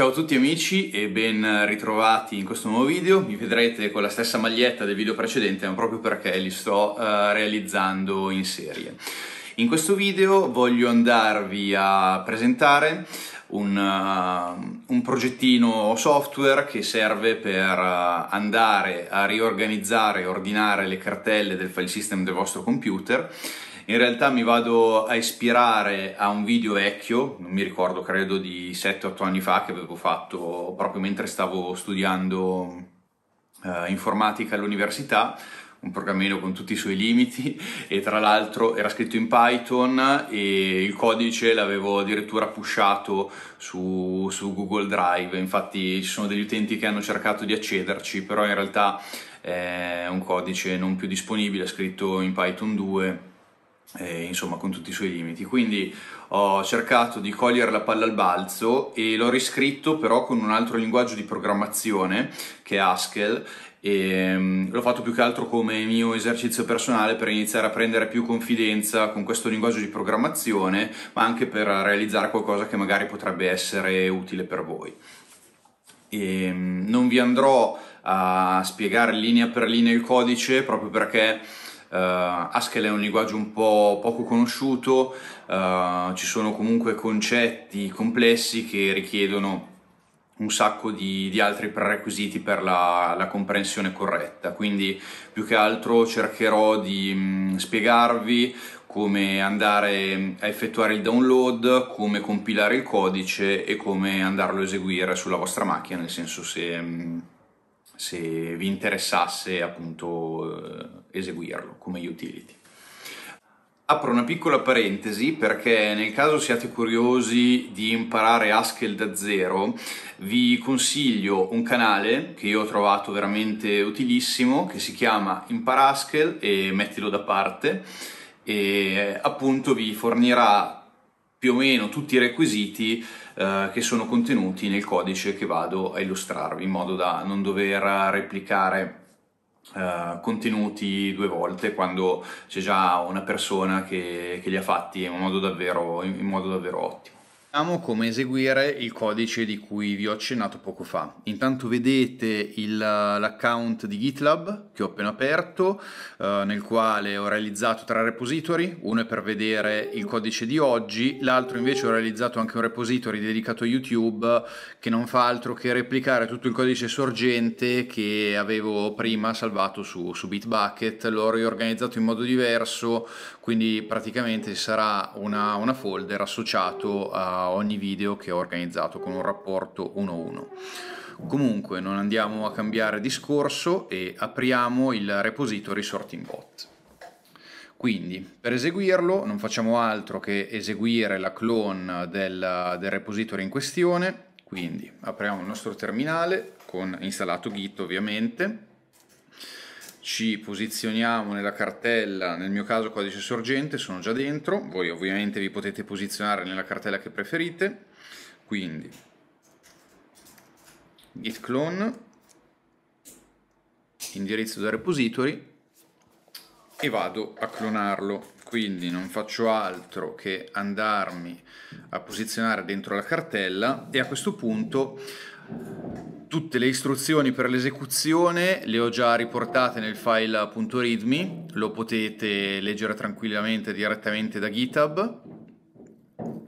Ciao a tutti amici e ben ritrovati in questo nuovo video. Mi vedrete con la stessa maglietta del video precedente ma proprio perché li sto uh, realizzando in serie. In questo video voglio andarvi a presentare un, uh, un progettino software che serve per uh, andare a riorganizzare e ordinare le cartelle del file system del vostro computer in realtà mi vado a ispirare a un video vecchio, non mi ricordo, credo di 7-8 anni fa, che avevo fatto proprio mentre stavo studiando eh, informatica all'università, un programmino con tutti i suoi limiti e tra l'altro era scritto in Python e il codice l'avevo addirittura pushato su, su Google Drive, infatti ci sono degli utenti che hanno cercato di accederci, però in realtà è un codice non più disponibile, scritto in Python 2 eh, insomma con tutti i suoi limiti. Quindi ho cercato di cogliere la palla al balzo e l'ho riscritto però con un altro linguaggio di programmazione che è Haskell e ehm, l'ho fatto più che altro come mio esercizio personale per iniziare a prendere più confidenza con questo linguaggio di programmazione ma anche per realizzare qualcosa che magari potrebbe essere utile per voi. E, ehm, non vi andrò a spiegare linea per linea il codice proprio perché Uh, Haskell è un linguaggio un po' poco conosciuto, uh, ci sono comunque concetti complessi che richiedono un sacco di, di altri prerequisiti per la, la, comprensione corretta, quindi più che altro cercherò di mh, mm, spiegarvi come andare mm, a effettuare il download, come compilare il codice e come andarlo a eseguire sulla vostra macchina, nel senso se... Mh, mm, se vi interessasse appunto eh, eseguirlo come utility. Apro una piccola parentesi perché nel caso siate curiosi di imparare Haskell da zero, vi consiglio un canale che io ho trovato veramente utilissimo che si chiama Impara Haskell e mettilo da parte e appunto vi fornirà più o meno tutti i requisiti eh, che sono contenuti nel codice che vado a illustrarvi in modo da non dover replicare eh, contenuti due volte quando c'è già una persona che, che li ha fatti in modo davvero, in modo davvero ottimo. Vediamo come eseguire il codice di cui vi ho accennato poco fa. Intanto vedete l'account di GitLab che ho appena aperto, eh, nel quale ho realizzato tre repository, uno è per vedere il codice di oggi, l'altro invece ho realizzato anche un repository dedicato a YouTube che non fa altro che replicare tutto il codice sorgente che avevo prima salvato su, su Bitbucket, l'ho riorganizzato in modo diverso, quindi praticamente sarà una, una folder associato a ogni video che ho organizzato con un rapporto 1-1. Comunque non andiamo a cambiare discorso e apriamo il repository sorting bot. Quindi per eseguirlo non facciamo altro che eseguire la clone del, del repository in questione, quindi apriamo il nostro terminale con installato Git ovviamente ci posizioniamo nella cartella, nel mio caso codice sorgente, sono già dentro, voi ovviamente vi potete posizionare nella cartella che preferite, quindi git clone, indirizzo da repository e vado a clonarlo, quindi non faccio altro che andarmi a posizionare dentro la cartella e a questo punto Tutte le istruzioni per l'esecuzione le ho già riportate nel file.readme, lo potete leggere tranquillamente direttamente da GitHub.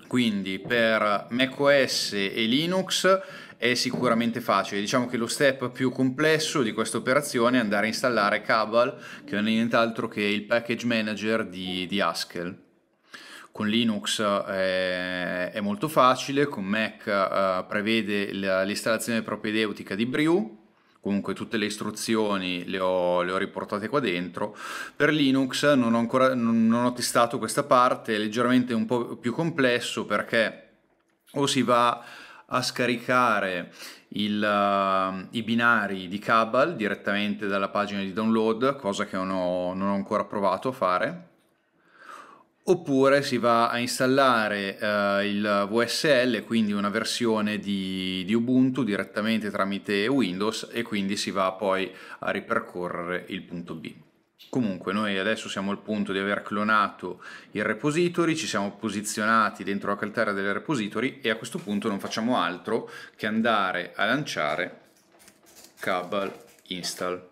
Quindi per macOS e Linux è sicuramente facile. Diciamo che lo step più complesso di questa operazione è andare a installare Cabal, che non è nient'altro che il package manager di, di Haskell con Linux è, eh, è molto facile, con Mac eh, prevede l'installazione propedeutica di Brew, comunque tutte le istruzioni le ho, le ho, riportate qua dentro. Per Linux non ho ancora non ho testato questa parte, è leggermente un po' più complesso perché o si va a scaricare il, uh, i binari di Cabal direttamente dalla pagina di download, cosa che non ho, non ho ancora provato a fare oppure si va a installare eh, il VSL, quindi una versione di, di, Ubuntu direttamente tramite Windows e quindi si va poi a ripercorrere il punto B. Comunque noi adesso siamo al punto di aver clonato il repository, ci siamo posizionati dentro la calterra del repository e a questo punto non facciamo altro che andare a lanciare cabal install.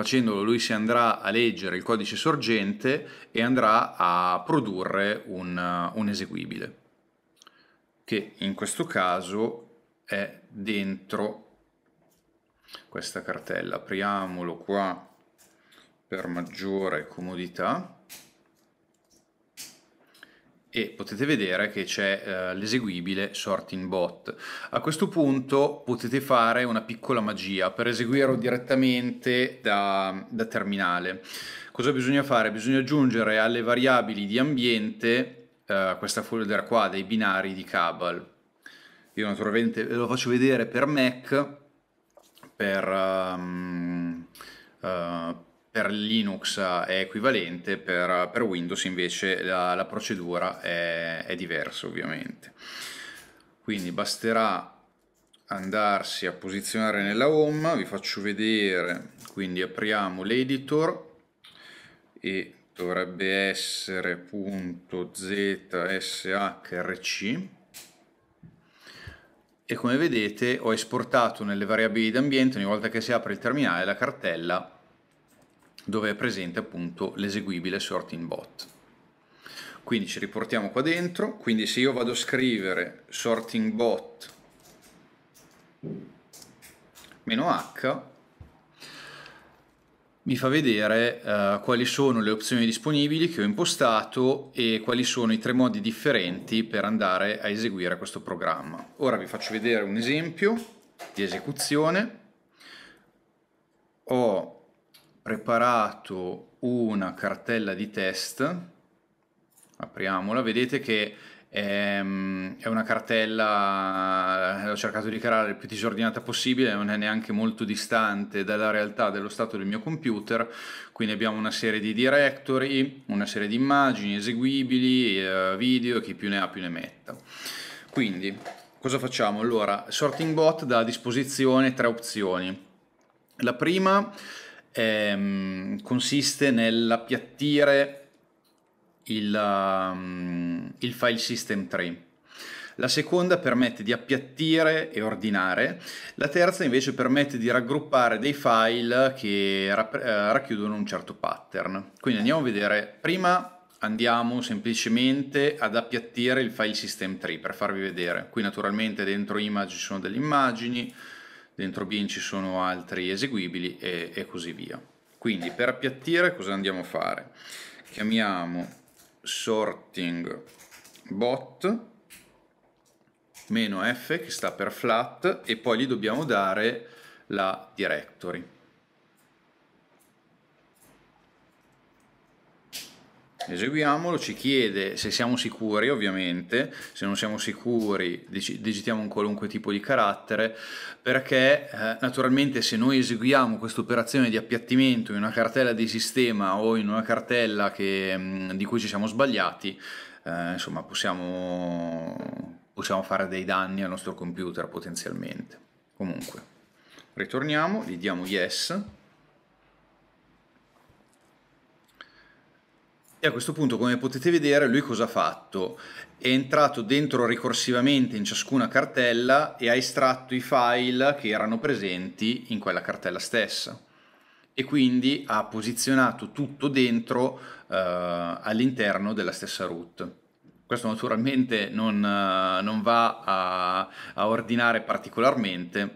Facendolo lui si andrà a leggere il codice sorgente e andrà a produrre un, un eseguibile, che in questo caso è dentro questa cartella. Apriamolo qua per maggiore comodità e potete vedere che c'è eh, l'eseguibile sorting bot. A questo punto potete fare una piccola magia per eseguirlo direttamente da, da terminale. Cosa bisogna fare? Bisogna aggiungere alle variabili di ambiente eh, questa folder qua dei binari di Cabal. Io naturalmente ve lo faccio vedere per Mac, per, um, uh, per Linux è equivalente, per, per Windows invece la, la procedura è, è, diversa ovviamente. Quindi basterà andarsi a posizionare nella home, vi faccio vedere, quindi apriamo l'editor e dovrebbe essere punto .zshrc e come vedete ho esportato nelle variabili d'ambiente ogni volta che si apre il terminale la cartella dove è presente appunto l'eseguibile sorting bot. Quindi ci riportiamo qua dentro, quindi se io vado a scrivere sorting bot -h mi fa vedere eh, quali sono le opzioni disponibili che ho impostato e quali sono i tre modi differenti per andare a eseguire questo programma. Ora vi faccio vedere un esempio di esecuzione. Ho preparato una cartella di test, apriamola, vedete che ehm, è, una cartella, eh, ho cercato di creare il più disordinata possibile, non è neanche molto distante dalla realtà dello stato del mio computer, quindi abbiamo una serie di directory, una serie di immagini eseguibili, eh, video, chi più ne ha più ne metta. Quindi, cosa facciamo? Allora, Sorting Bot dà a disposizione tre opzioni. La prima ehm, consiste nell'appiattire il, um, il file system tree. La seconda permette di appiattire e ordinare, la terza invece permette di raggruppare dei file che rap- eh, racchiudono un certo pattern. Quindi andiamo a vedere, prima andiamo semplicemente ad appiattire il file system tree per farvi vedere. Qui naturalmente dentro image ci sono delle immagini, dentro bin ci sono altri eseguibili e, e così via. Quindi per appiattire cosa andiamo a fare? Chiamiamo sorting bot meno f che sta per flat e poi gli dobbiamo dare la directory eseguiamolo, ci chiede se siamo sicuri ovviamente, se non siamo sicuri digitiamo un qualunque tipo di carattere perché eh, naturalmente se noi eseguiamo questa operazione di appiattimento in una cartella di sistema o in una cartella che, mm, di cui ci siamo sbagliati, eh, insomma possiamo, possiamo fare dei danni al nostro computer potenzialmente. Comunque, ritorniamo, gli diamo yes. E a questo punto, come potete vedere, lui cosa ha fatto? È entrato dentro ricorsivamente in ciascuna cartella e ha estratto i file che erano presenti in quella cartella stessa e quindi ha posizionato tutto dentro eh, all'interno della stessa root. Questo naturalmente non, eh, non va a, a, ordinare particolarmente,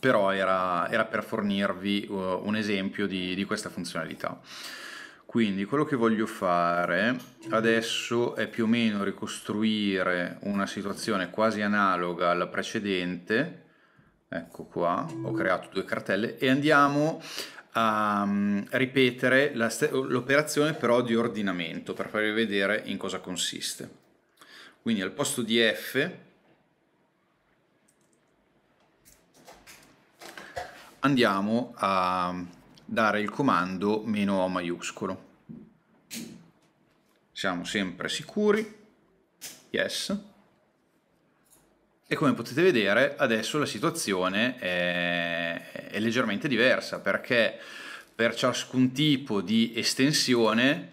però era, era per fornirvi uh, un esempio di, di questa funzionalità. Quindi quello che voglio fare adesso è più o meno ricostruire una situazione quasi analoga alla precedente. Ecco qua, ho creato due cartelle e andiamo a mm, ripetere l'operazione però di ordinamento per farvi vedere in cosa consiste. Quindi al posto di F andiamo a dare il comando meno O maiuscolo. Siamo sempre sicuri. Yes. E come potete vedere adesso la situazione è, è leggermente diversa perché per ciascun tipo di estensione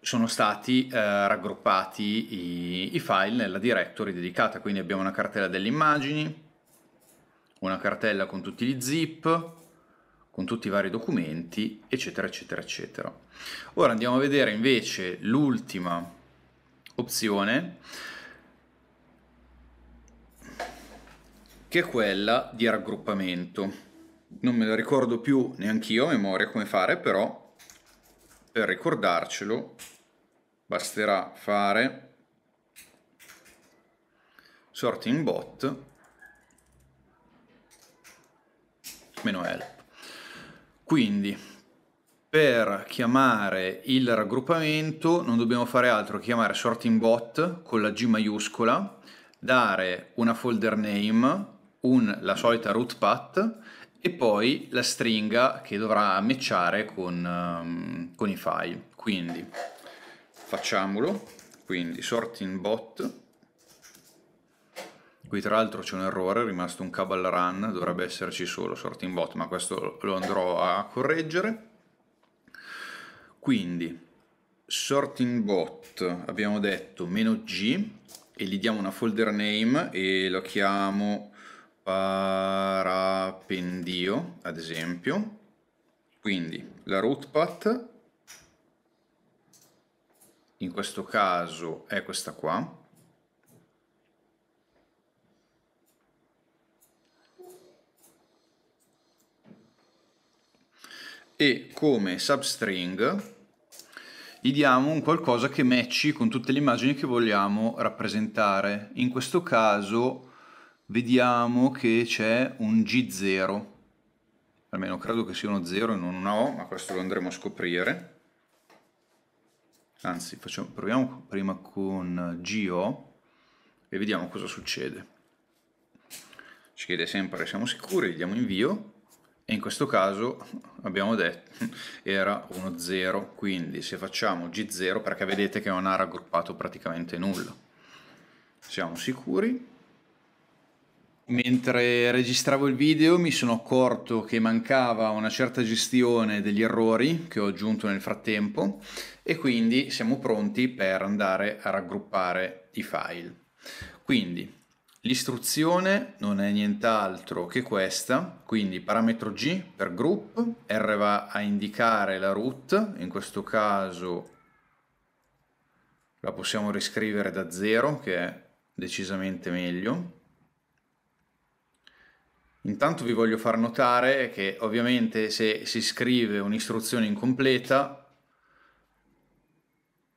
sono stati eh, raggruppati i, i, file nella directory dedicata, quindi abbiamo una cartella delle immagini, una cartella con tutti gli zip, con tutti i vari documenti, eccetera, eccetera, eccetera. Ora andiamo a vedere invece l'ultima opzione, che è quella di raggruppamento. Non me lo ricordo più neanche io a memoria come fare, però per ricordarcelo basterà fare sorting bot meno L. Quindi, per chiamare il raggruppamento non dobbiamo fare altro che chiamare sorting bot con la G maiuscola, dare una folder name, un, la solita root path e poi la stringa che dovrà matchare con, um, con i file. Quindi facciamolo, quindi sorting bot Qui tra l'altro c'è un errore, è rimasto un cabal run, dovrebbe esserci solo sorting bot, ma questo lo andrò a correggere. Quindi, sorting bot, abbiamo detto meno "-g", e gli diamo una folder name e lo chiamo parapendio, ad esempio. Quindi, la root path, in questo caso è questa qua, e come substring gli diamo un qualcosa che matchi con tutte le immagini che vogliamo rappresentare. In questo caso vediamo che c'è un G0, almeno credo che sia uno 0 e non una O, ma questo lo andremo a scoprire. Anzi, facciamo, proviamo prima con GO e vediamo cosa succede. Ci chiede sempre, siamo sicuri, gli diamo invio e in questo caso abbiamo detto era 1 0 quindi se facciamo g0 perché vedete che non ha raggruppato praticamente nulla siamo sicuri mentre registravo il video mi sono accorto che mancava una certa gestione degli errori che ho aggiunto nel frattempo e quindi siamo pronti per andare a raggruppare i file quindi L'istruzione non è nient'altro che questa, quindi parametro G per group, R va a indicare la root, in questo caso la possiamo riscrivere da 0 che è decisamente meglio. Intanto vi voglio far notare che ovviamente se si scrive un'istruzione incompleta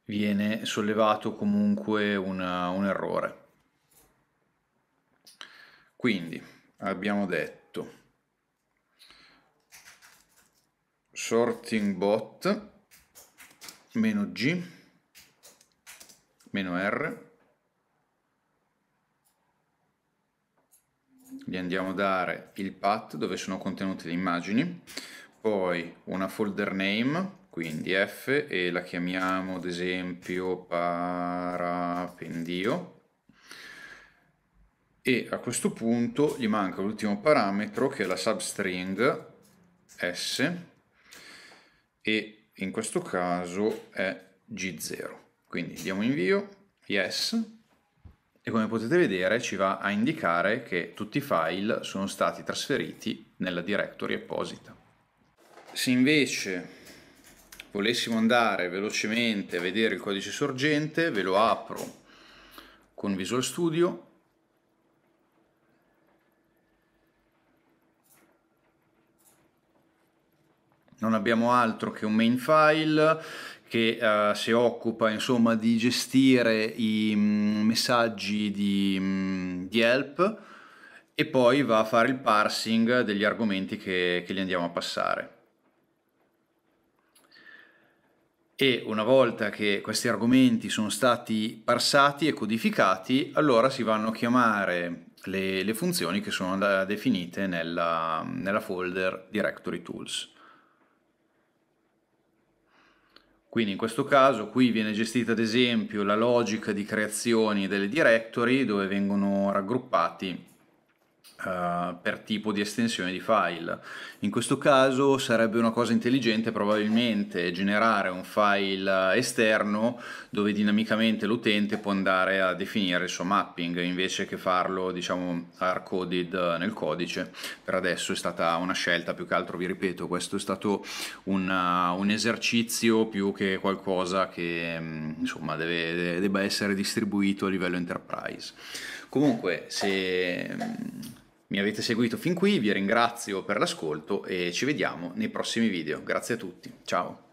viene sollevato comunque una, un errore. Quindi abbiamo detto sorting bot meno g meno r gli andiamo a dare il path dove sono contenute le immagini poi una folder name quindi f e la chiamiamo ad esempio parapendio e a questo punto gli manca l'ultimo parametro che è la substring s e in questo caso è g0 quindi diamo invio yes e come potete vedere ci va a indicare che tutti i file sono stati trasferiti nella directory apposita se invece volessimo andare velocemente a vedere il codice sorgente ve lo apro con Visual Studio non abbiamo altro che un main file che uh, eh, si occupa insomma di gestire i mm, messaggi di, mm, di, help e poi va a fare il parsing degli argomenti che, che li andiamo a passare. E una volta che questi argomenti sono stati parsati e codificati, allora si vanno a chiamare le, le funzioni che sono definite nella, nella folder Directory Tools. Quindi in questo caso qui viene gestita ad esempio la logica di creazioni delle directory dove vengono raggruppati Uh, per tipo di estensione di file. In questo caso sarebbe una cosa intelligente probabilmente generare un file esterno dove dinamicamente l'utente può andare a definire il suo mapping invece che farlo diciamo hard-coded nel codice. Per adesso è stata una scelta più che altro, vi ripeto, questo è stato una, un esercizio più che qualcosa che mm, insomma deve, debba essere distribuito a livello enterprise. Comunque, se mm, mi avete seguito fin qui, vi ringrazio per l'ascolto e ci vediamo nei prossimi video. Grazie a tutti, ciao!